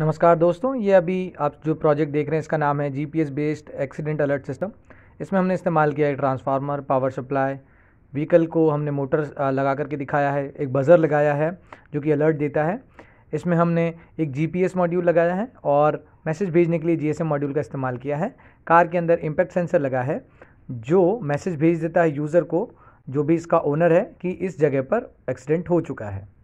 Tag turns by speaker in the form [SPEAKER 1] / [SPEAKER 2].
[SPEAKER 1] नमस्कार दोस्तों ये अभी आप जो प्रोजेक्ट देख रहे हैं इसका नाम है GPS based accident alert system इसमें हमने इस्तेमाल किया है ट्रांसफार्मर पावर सप्लाई व्हीकल को हमने मोटर लगा करके दिखाया है एक बज़र लगाया है जो कि अलर्ट देता है इसमें हमने एक जीपीएस मॉड्यूल लगाया है और मैसेज भेजने के लिए जीएसएम मॉड्यूल का इस्तेमाल किया है कार के अंदर इम्पैक्ट सेंसर लगा है जो मैसेज भेज देता है यूज़र को जो भी इसका ओनर है कि इस जगह पर एक्सीडेंट हो चुका है